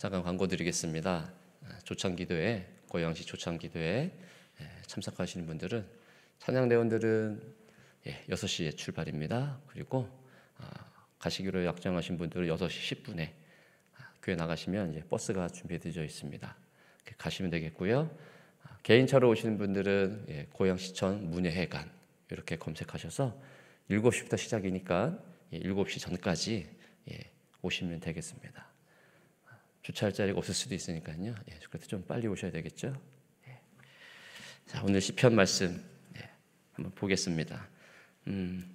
잠깐 광고 드리겠습니다. 조찬 기도회, 고양시 조찬 기도회 예, 참석하시는 분들은 찬양대원들은 6시에 예, 출발입니다. 그리고 아, 가시기로 약정하신 분들은 6시 10분에 아, 교회 나가시면 이제 버스가 준비되어 있습니다. 가시면 되겠고요. 아, 개인차로 오시는 분들은 예, 고양시청 문예회관 이렇게 검색하셔서 7시부터 시작이니까 7시 전까지 오시면 되겠습니다. 주차할 자리가 없을 수도 있으니까요. 예, 그래서 좀 빨리 오셔야 되겠죠. 예. 자, 오늘 시편 말씀 예, 한번 보겠습니다. 음,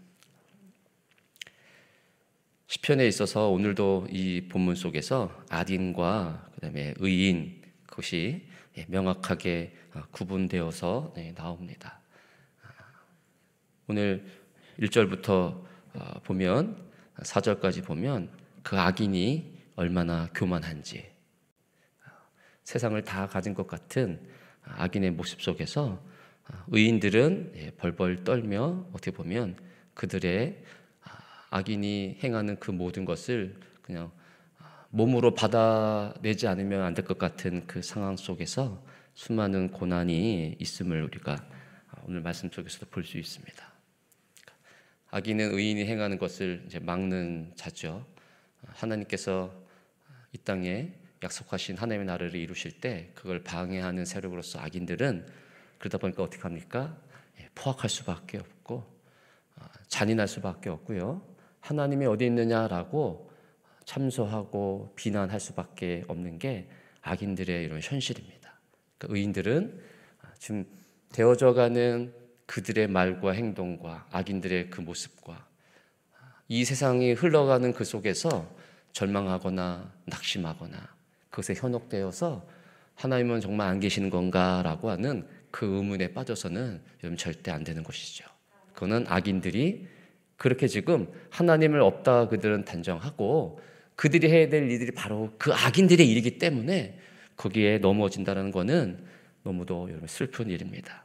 시편에 있어서 오늘도 이 본문 속에서 아딘과 그다음에 의인 그것이 예, 명확하게 어, 구분되어서 네, 나옵니다. 아, 오늘 1절부터 어, 보면 4절까지 보면 그 악인이 얼마나 교만한지 아, 세상을 다 가진 것 같은 아, 악인의 모습 속에서 아, 의인들은 예, 벌벌 떨며 어떻게 보면 그들의 악인이 행하는 그 모든 것을 그냥 몸으로 받아내지 않으면 안 될 것 같은 그 상황 속에서 수많은 고난이 있음을 우리가 오늘 말씀 속에서도 볼 수 있습니다. 악인은 의인이 행하는 것을 이제 막는 자죠. 하나님께서 이 땅에 약속하신 하나님의 나라를 이루실 때 그걸 방해하는 세력으로서 악인들은 그러다 보니까 어떻게 합니까? 예, 포악할 수밖에 없고 아, 잔인할 수밖에 없고요. 하나님이 어디 있느냐라고 참소하고 비난할 수밖에 없는 게 악인들의 이런 현실입니다. 그러니까 의인들은 아, 지금 되어져가는 그들의 말과 행동과 악인들의 그 모습과 아, 이 세상이 흘러가는 그 속에서 절망하거나 낙심하거나 그것에 현혹되어서 하나님은 정말 안 계시는 건가라고 하는 그 의문에 빠져서는 여러분 절대 안 되는 것이죠. 그거는 악인들이 그렇게 지금 하나님을 없다 그들은 단정하고 그들이 해야 될 일들이 바로 그 악인들의 일이기 때문에 거기에 넘어진다는 거는 너무도 여러분 슬픈 일입니다.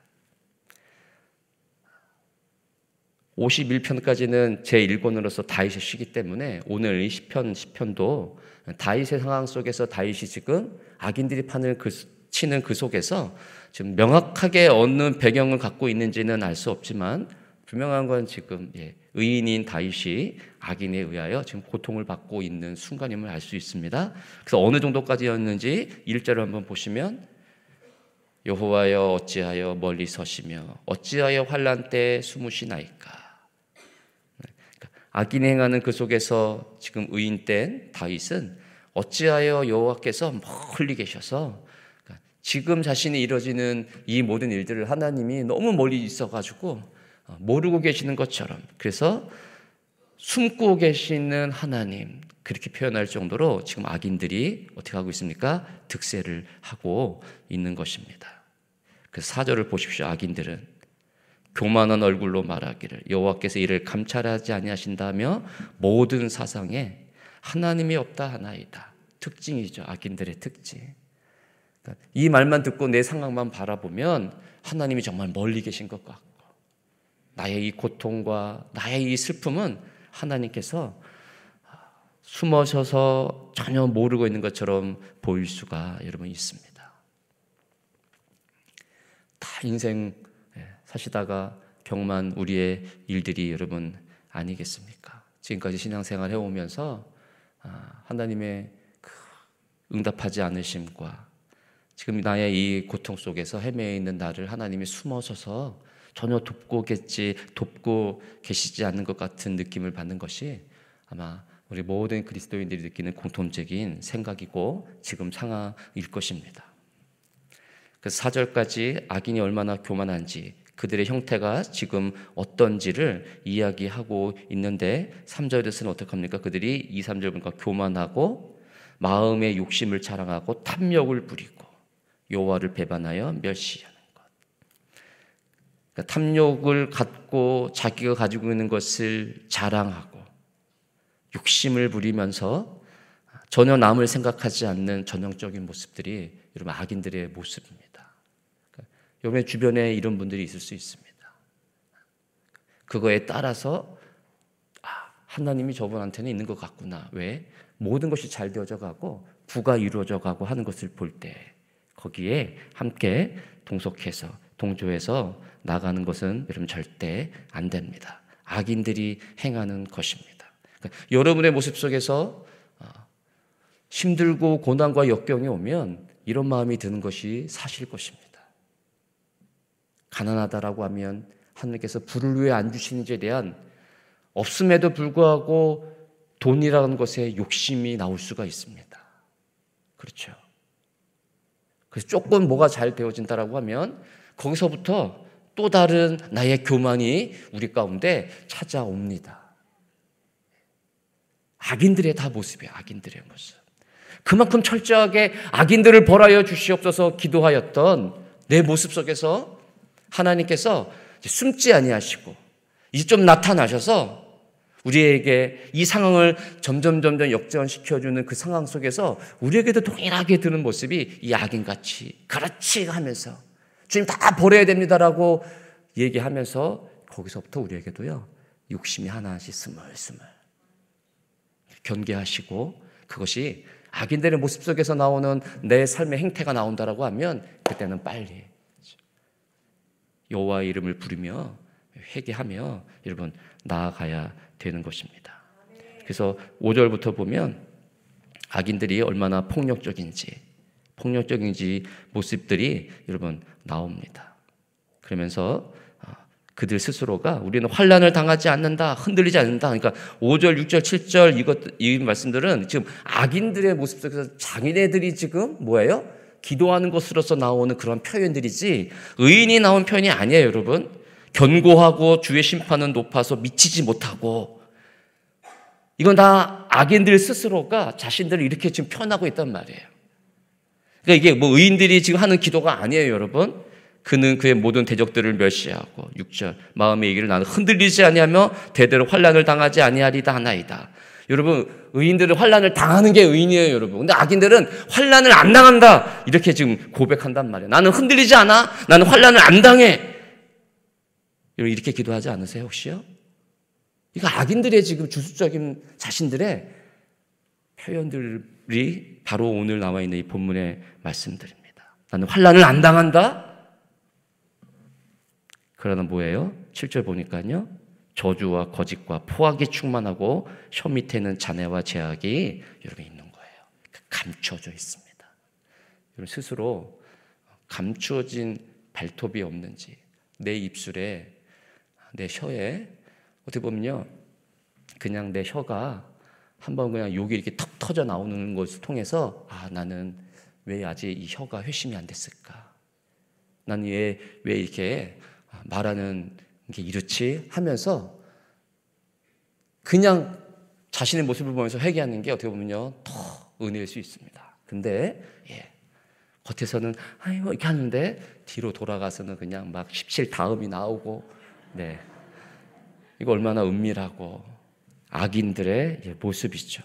51편까지는 제1권으로서 다윗의 시기 때문에 오늘 이0편 10편도 다윗의 상황 속에서 다윗이 지금 악인들이 판을 그, 치는 그 속에서 지금 명확하게 어느 배경을 갖고 있는지는 알 수 없지만 분명한 건 지금 예, 의인인 다윗이 악인에 의하여 지금 고통을 받고 있는 순간임을 알 수 있습니다. 그래서 어느 정도까지였는지 일자을 한번 보시면 여호와여 어찌하여 멀리 서시며 어찌하여 환란 때 숨으시나이까 악인 행하는 그 속에서 지금 의인된 다윗은 어찌하여 여호와께서 멀리 계셔서 그러니까 지금 자신이 이루어지는이 모든 일들을 하나님이 너무 멀리 있어가지고 어, 모르고 계시는 것처럼 그래서 숨고 계시는 하나님 그렇게 표현할 정도로 지금 악인들이 어떻게 하고 있습니까? 득세를 하고 있는 것입니다. 그 사절을 보십시오. 악인들은 교만한 얼굴로 말하기를 여호와께서 이를 감찰하지 아니하신다며 모든 사상에 하나님이 없다 하나이다. 특징이죠. 악인들의 특징. 그러니까 이 말만 듣고 내 상황만 바라보면 하나님이 정말 멀리 계신 것 같고 나의 이 고통과 나의 이 슬픔은 하나님께서 숨어셔서 전혀 모르고 있는 것처럼 보일 수가 여러분 있습니다. 다 인생 사시다가 경만 우리의 일들이 여러분 아니겠습니까? 지금까지 신앙생활 해오면서 아, 하나님의 그 응답하지 않으심과 지금 나의 이 고통 속에서 헤매에 있는 나를 하나님이 숨어서서 전혀 돕고겠지 돕고 계시지 않는 것 같은 느낌을 받는 것이 아마 우리 모든 그리스도인들이 느끼는 공통적인 생각이고 지금 상황일 것입니다. 그 4절까지 악인이 얼마나 교만한지 그들의 형태가 지금 어떤지를 이야기하고 있는데 3절에서는 어떻게 합니까? 그들이 2, 3절 보니까 교만하고 마음의 욕심을 자랑하고 탐욕을 부리고 요와를 배반하여 멸시하는 것. 그러니까 탐욕을 갖고 자기가 가지고 있는 것을 자랑하고 욕심을 부리면서 전혀 남을 생각하지 않는 전형적인 모습들이 여러분 악인들의 모습입니다. 여러분의 주변에 이런 분들이 있을 수 있습니다. 그거에 따라서 아, 하나님이 저분한테는 있는 것 같구나. 왜? 모든 것이 잘 되어져 가고 부가 이루어져 가고 하는 것을 볼 때 거기에 함께 동속해서 동조해서 나가는 것은 여러분 절대 안 됩니다. 악인들이 행하는 것입니다. 그러니까 여러분의 모습 속에서 어, 힘들고 고난과 역경이 오면 이런 마음이 드는 것이 사실 것입니다. 가난하다라고 하면 하나님께서 불을 왜안 주시는지에 대한 없음에도 불구하고 돈이라는 것에 욕심이 나올 수가 있습니다. 그렇죠. 그래서 조금 뭐가 잘 되어진다라고 하면 거기서부터 또 다른 나의 교만이 우리 가운데 찾아옵니다. 악인들의 다 모습이에요. 악인들의 모습. 그만큼 철저하게 악인들을 벌하여 주시옵소서 기도하였던 내 모습 속에서 하나님께서 숨지 아니하시고 이제 좀 나타나셔서 우리에게 이 상황을 점점 점점 역전시켜주는 그 상황 속에서 우리에게도 동일하게 드는 모습이 이 악인같이 그렇지 하면서 주님 다 버려야 됩니다라고 얘기하면서 거기서부터 우리에게도요 욕심이 하나씩 스물스물 경계하시고 그것이 악인들의 모습 속에서 나오는 내 삶의 행태가 나온다라고 하면 그때는 빨리 여호와 이름을 부르며 회개하며 여러분 나아가야 되는 것입니다. 그래서 5절부터 보면 악인들이 얼마나 폭력적인지 폭력적인지 모습들이 여러분 나옵니다. 그러면서 아, 그들 스스로가 우리는 환란을 당하지 않는다, 흔들리지 않는다. 그러니까 5절, 6절, 7절 이것 이 말씀들은 지금 악인들의 모습 속에서 자기네들이 지금 뭐예요? 기도하는 것으로서 나오는 그런 표현들이지 의인이 나온 표현이 아니에요, 여러분. 견고하고 주의 심판은 높아서 미치지 못하고 이건 다 악인들 스스로가 자신들을 이렇게 지금 표현하고 있단 말이에요. 그러니까 이게 뭐 의인들이 지금 하는 기도가 아니에요, 여러분. 그는 그의 모든 대적들을 멸시하고 6절 마음의 얘기를 나는 흔들리지 아니하며 대대로 환란을 당하지 아니하리다 하나이다. 여러분 의인들은 환란을 당하는 게 의인이에요, 여러분. 근데 악인들은 환란을 안 당한다. 이렇게 지금 고백한단 말이에요. 나는 흔들리지 않아. 나는 환란을 안 당해. 여러분 이렇게 기도하지 않으세요, 혹시요? 이거 악인들의 지금 주술적인 자신들의 표현들이 바로 오늘 나와 있는 이 본문의 말씀들입니다. 나는 환란을 안 당한다. 그러나 뭐예요? 7절 보니까요. 저주와 거짓과 포악이 충만하고 혀 밑에는 잔해와 제약이 여러분 있는 거예요. 그러니까 감춰져 있습니다. 여러분 스스로 감추어진 발톱이 없는지 내 입술에 내 혀에 어떻게 보면요 그냥 내 혀가 한번 그냥 욕이 이렇게 턱 터져 나오는 것을 통해서 아 나는 왜 아직 이 혀가 회심이 안 됐을까? 나는 왜, 왜 이렇게 말하는 이렇게 이루치 하면서 그냥 자신의 모습을 보면서 회개하는 게 어떻게 보면요 더 은혜일 수 있습니다. 근데 예, 겉에서는 아이고 뭐 이렇게 하는데 뒤로 돌아가서는 그냥 막17 다음이 나오고 네 이거 얼마나 은밀하고 악인들의 예, 모습이죠.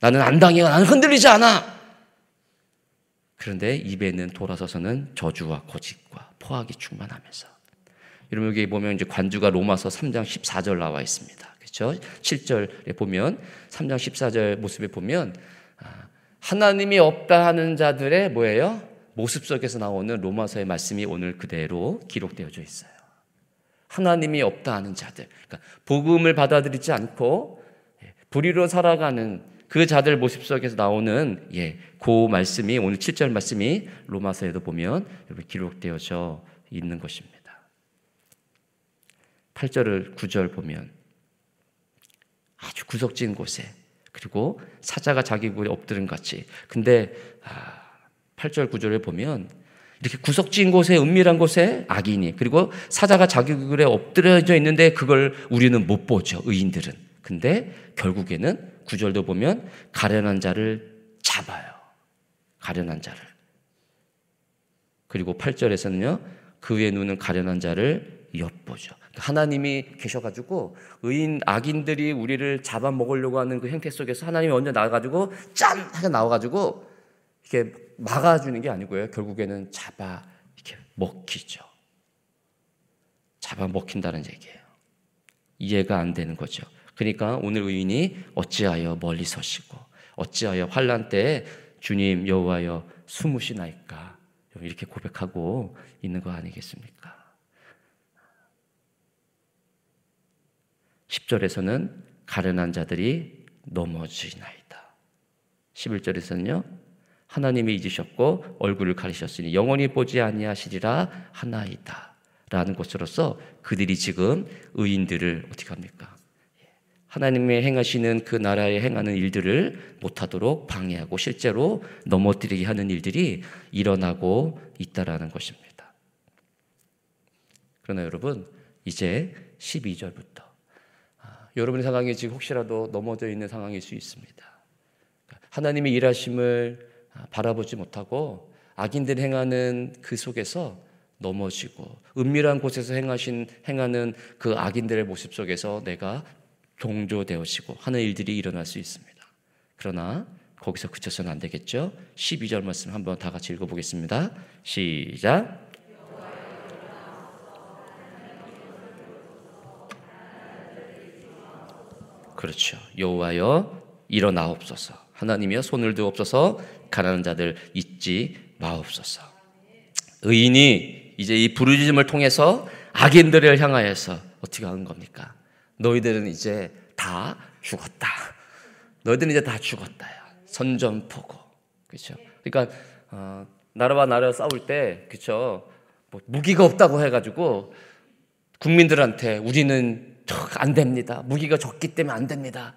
나는 안 당해, 나는 흔들리지 않아. 그런데 입에는 돌아서서는 저주와 고집과 포악이 충만하면서 여러분 여기 보면 이제 관주가 로마서 3장 14절 나와 있습니다. 그렇죠? 7절에 보면 3장 14절 모습에 보면 아, 하나님이 없다 하는 자들의 뭐예요? 모습 속에서 나오는 로마서의 말씀이 오늘 그대로 기록되어져 있어요. 하나님이 없다 하는 자들. 그러니까 복음을 받아들이지 않고 예, 불의로 살아가는 그 자들 모습 속에서 나오는 예, 그 말씀이 오늘 7절 말씀이 로마서에도 보면 기록되어져 있는 것입니다. 8절을 9절 보면 아주 구석진 곳에 그리고 사자가 자기 굴에 엎드린 같이 근데 8절 아, 9절에 보면 이렇게 구석진 곳에 은밀한 곳에 악인이 그리고 사자가 자기 굴에 엎드려져 있는데 그걸 우리는 못 보죠 의인들은 근데 결국에는 9절도 보면 가련한 자를 잡아요 가련한 자를 그리고 8절에서는요 그의 눈은 가련한 자를 엿보죠. 그러니까 하나님이 계셔가지고 의인 악인들이 우리를 잡아먹으려고 하는 그 행태 속에서 하나님이 먼저 나와가지고 짠 하고 나와가지고 이렇게 막아주는 게 아니고요. 결국에는 잡아 이렇게 먹히죠. 잡아 먹힌다는 얘기예요. 이해가 안 되는 거죠. 그러니까 오늘 의인이 어찌하여 멀리 서시고 어찌하여 환란 때 주님 여호와여 숨으시나이까 이렇게 고백하고 있는 거 아니겠습니까? 10절에서는 가련한 자들이 넘어지나이다. 11절에서는요. 하나님이 잊으셨고 얼굴을 가리셨으니 영원히 보지 아니하시리라 하나이다. 라는 것으로서 그들이 지금 의인들을 어떻게 합니까? 예. 하나님의 행하시는 그 나라에 행하는 일들을 못하도록 방해하고 실제로 넘어뜨리게 하는 일들이 일어나고 있다라는 것입니다. 그러나 여러분, 이제 12절부터 여러분의 상황이 지금 혹시라도 넘어져 있는 상황일 수 있습니다. 하나님의 일하심을 아, 바라보지 못하고 악인들 행하는 그 속에서 넘어지고 은밀한 곳에서 행하신 행하는 그 악인들의 모습 속에서 내가 종조되어지고 하는 일들이 일어날 수 있습니다. 그러나 거기서 그쳐서는 안 되겠죠? 12절 말씀 한번 다 같이 읽어보겠습니다. 시작. 그렇죠. 여호와여 일어나옵소서. 하나님이여 손을 드옵소서. 가난한 자들 잊지 마옵소서. 의인이 이제 이 부르짖음을 통해서 악인들을 향하여서 어떻게 하는 겁니까? 너희들은 이제 다 죽었다. 너희들은 이제 다 죽었다. 선전포고. 그렇죠? 그러니까 어, 나라와 나라 싸울 때 그렇죠? 뭐 무기가 없다고 해 가지고 국민들한테 우리는 안 됩니다. 무기가 적기 때문에 안 됩니다.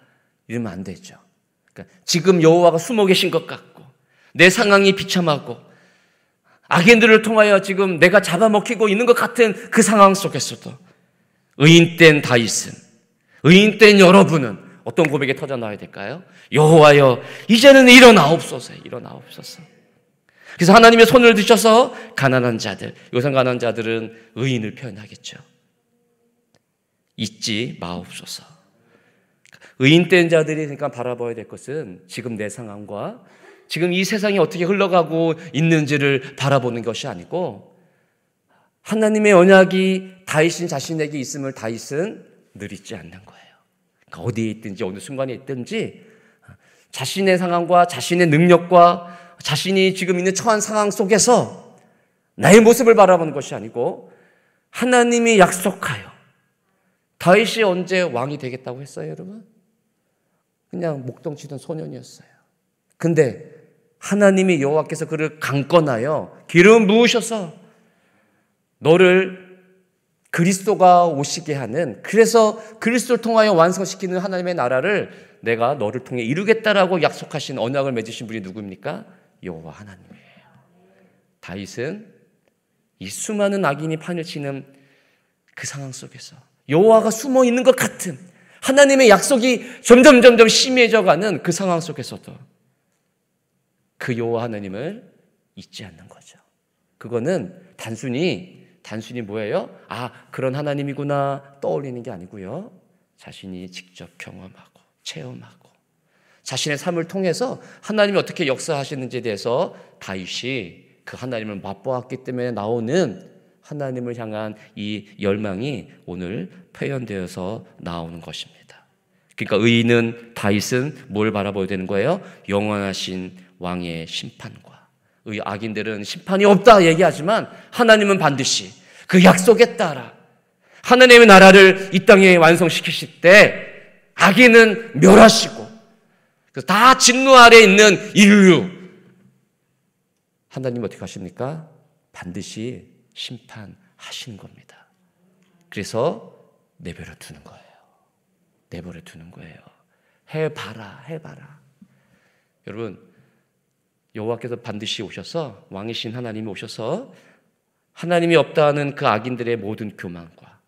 이러면 안 되죠. 그러니까 지금 여호와가 숨어 계신 것 같고 내 상황이 비참하고 악인들을 통하여 지금 내가 잡아먹히고 있는 것 같은 그 상황 속에서도 의인된 다윗은 의인된 여러분은 어떤 고백에 터져 나와야 될까요? 여호와여 이제는 일어나옵소서 일어나옵소서. 그래서 하나님의 손을 드셔서 가난한 자들, 요새 가난한 자들은 의인을 표현하겠죠. 잊지 마옵소서. 의인된 자들이 그러니까 바라봐야 될 것은 지금 내 상황과 지금 이 세상이 어떻게 흘러가고 있는지를 바라보는 것이 아니고 하나님의 언약이 다윗신 자신에게 있음을 다윗은 늘 잊지 않는 거예요. 그러니까 어디에 있든지 어느 순간에 있든지 자신의 상황과 자신의 능력과 자신이 지금 있는 처한 상황 속에서 나의 모습을 바라보는 것이 아니고 하나님이 약속하여 다윗이 언제 왕이 되겠다고 했어요, 여러분? 그냥 목동치던 소년이었어요. 근데 하나님이 여호와께서 그를 강건하여 기름 부으셔서 너를 그리스도가 오시게 하는 그래서 그리스도를 통하여 완성시키는 하나님의 나라를 내가 너를 통해 이루겠다라고 약속하신 언약을 맺으신 분이 누구입니까? 여호와 하나님이에요. 다윗은 이 수많은 악인이 판을 치는 그 상황 속에서 여호와가 숨어 있는 것 같은 하나님의 약속이 점점 점점 심해져 가는 그 상황 속에서도 그 여호와 하나님을 잊지 않는 거죠. 그거는 단순히 단순히 뭐예요? 아, 그런 하나님이구나 떠올리는 게 아니고요. 자신이 직접 경험하고 체험하고 자신의 삶을 통해서 하나님이 어떻게 역사하시는지에 대해서 다윗이 그 하나님을 맛보았기 때문에 나오는 하나님을 향한 이 열망이 오늘 표현되어서 나오는 것입니다. 그러니까 의인은 다윗은 뭘 바라봐야 되는 거예요? 영원하신 왕의 심판과 의 악인들은 심판이 없다 얘기하지만 하나님은 반드시 그 약속에 따라 하나님의 나라를 이 땅에 완성시키실 때 악인은 멸하시고 다 진노 아래 있는 인류 하나님 어떻게 하십니까? 반드시 심판하시는 겁니다. 그래서 내버려 두는 거예요. 내버려 두는 거예요. 해봐라, 해봐라. 여러분, 여호와께서 반드시 오셔서 왕이신 하나님이 오셔서 하나님이 없다는 그 악인들의 모든 교만과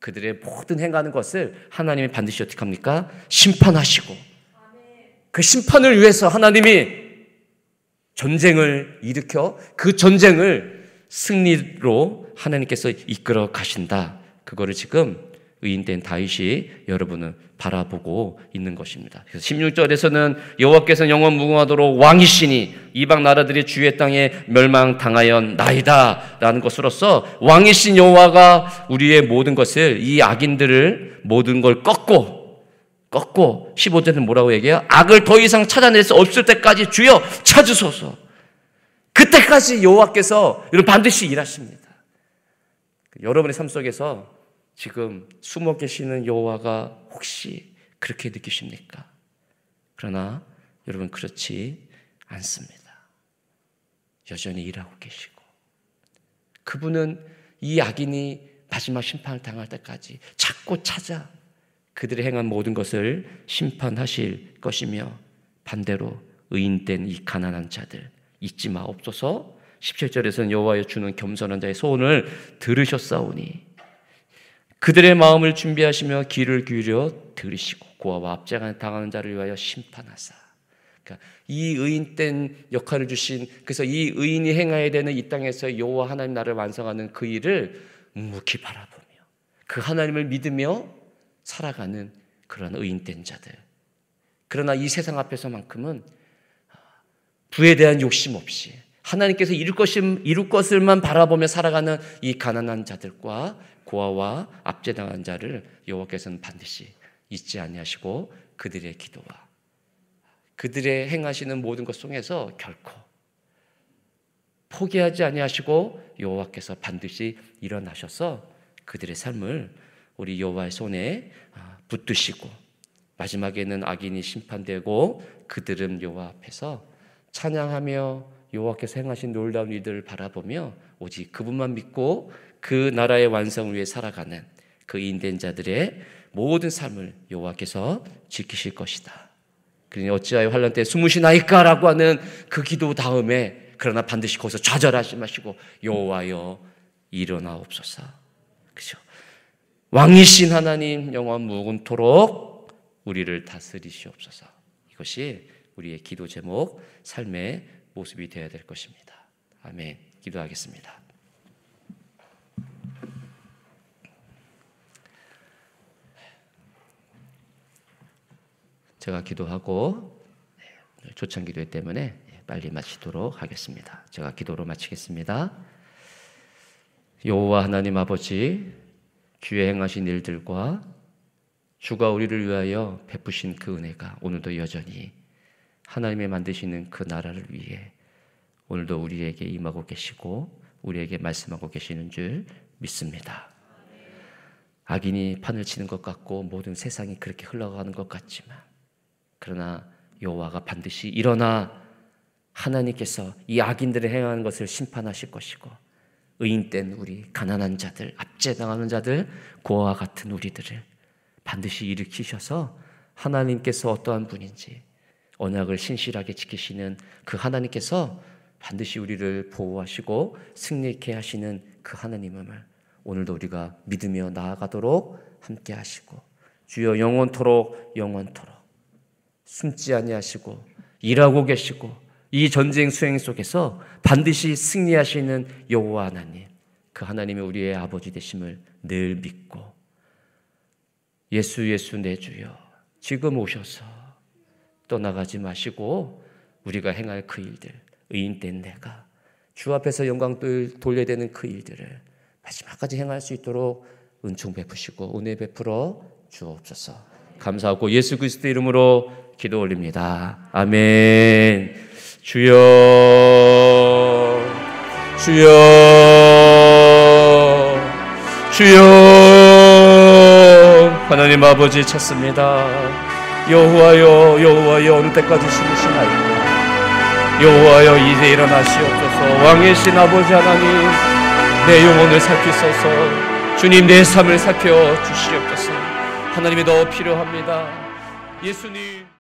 그들의 모든 행하는 것을 하나님이 반드시 어떻게 합니까? 심판하시고 그 심판을 위해서 하나님이 전쟁을 일으켜 그 전쟁을 승리로 하나님께서 이끌어 가신다. 그거를 지금 의인된 다윗이 여러분을 바라보고 있는 것입니다. 그래서 16절에서는 여호와께서 영원 무궁하도록 왕이시니 이방 나라들이 주의 땅에 멸망당하였나이다라는 것으로서 왕이신 여호와가 우리의 모든 것을 이 악인들을 모든 걸 꺾고 꺾고 15절은 뭐라고 얘기해요? 악을 더 이상 찾아낼 수 없을 때까지 주여 찾으소서. 그때까지 여호와께서 여러분 반드시 일하십니다. 그 여러분의 삶 속에서 지금 숨어 계시는 여호와가 혹시 그렇게 느끼십니까? 그러나 여러분 그렇지 않습니다. 여전히 일하고 계시고 그분은 이 악인이 마지막 심판을 당할 때까지 찾고 찾아 그들의 행한 모든 것을 심판하실 것이며 반대로 의인된 이 가난한 자들 잊지 마옵소서. 17절에서는 여호와여 주는 겸손한 자의 소원을 들으셨사오니 그들의 마음을 준비하시며 귀를 기울여 들으시고 고와 아맙장 당하는 자를 위하여 심판하사. 그러니까 이 의인된 역할을 주신 그래서 이 의인이 행해야 되는 이 땅에서 여호와 하나님 나를 완성하는 그 일을 묵묵히 바라보며 그 하나님을 믿으며 살아가는 그런 의인된 자들. 그러나 이 세상 앞에서만큼은 부에 대한 욕심 없이 하나님께서 이룰, 것임, 이룰 것을만 바라보며 살아가는 이 가난한 자들과 고아와 압제당한 자를 여호와께서는 반드시 잊지 아니하시고 그들의 기도와 그들의 행하시는 모든 것 속에서 결코 포기하지 아니하시고 여호와께서 반드시 일어나셔서 그들의 삶을 우리 여호와의 손에 아, 붙드시고 마지막에는 악인이 심판되고 그들은 여호와 앞에서 찬양하며 여호와께서 행하신 놀라운 일들을 바라보며 오직 그분만 믿고 그 나라의 완성을 위해 살아가는 그 인된 자들의 모든 삶을 여호와께서 지키실 것이다. 그러니 어찌하여 환란 때 숨으시나이까라고 하는 그 기도 다음에 그러나 반드시 거기서 좌절하지 마시고 여호와여 일어나옵소서. 그죠? 왕이신 하나님 영원 무궁토록 우리를 다스리시옵소서. 이것이 우리의 기도 제목, 삶의 모습이 되어야 될 것입니다. 아멘. 기도하겠습니다. 제가 기도하고 초청 기도 때문에 빨리 마치도록 하겠습니다. 제가 기도로 마치겠습니다. 여호와 하나님 아버지 주의 행하신 일들과 주가 우리를 위하여 베푸신 그 은혜가 오늘도 여전히 하나님의 만드시는 그 나라를 위해 오늘도 우리에게 임하고 계시고 우리에게 말씀하고 계시는 줄 믿습니다. 악인이 판을 치는 것 같고 모든 세상이 그렇게 흘러가는 것 같지만 그러나 여호와가 반드시 일어나 하나님께서 이 악인들을 행하는 것을 심판하실 것이고 의인된 우리 가난한 자들, 압제당하는 자들, 고아와 같은 우리들을 반드시 일으키셔서 하나님께서 어떠한 분인지 언약을 신실하게 지키시는 그 하나님께서 반드시 우리를 보호하시고 승리케 하시는 그 하나님을 오늘도 우리가 믿으며 나아가도록 함께 하시고 주여 영원토록 영원토록 숨지 아니하시고 일하고 계시고 이 전쟁 수행 속에서 반드시 승리하시는 여호와 하나님 그 하나님이 우리의 아버지 되심을 늘 믿고 예수 예수 내 주여 지금 오셔서 떠나가지 마시고 우리가 행할 그 일들, 의인된 내가 주 앞에서 영광 돌려야 되는 그 일들을 마지막까지 행할 수 있도록 은총 베푸시고 은혜 베풀어 주옵소서. 감사하고 예수 그리스도 이름으로 기도 올립니다. 아멘. 주여, 주여, 주여, 하나님 아버지 찾습니다. 여호와여 여호와여 어느 때까지 신으시나요 이 여호와여 이제 일어나시옵소서 왕의 신 아버지 하나님 내 영혼을 살피소서 주님 내 삶을 살펴 주시옵소서 하나님이 더 필요합니다 예수님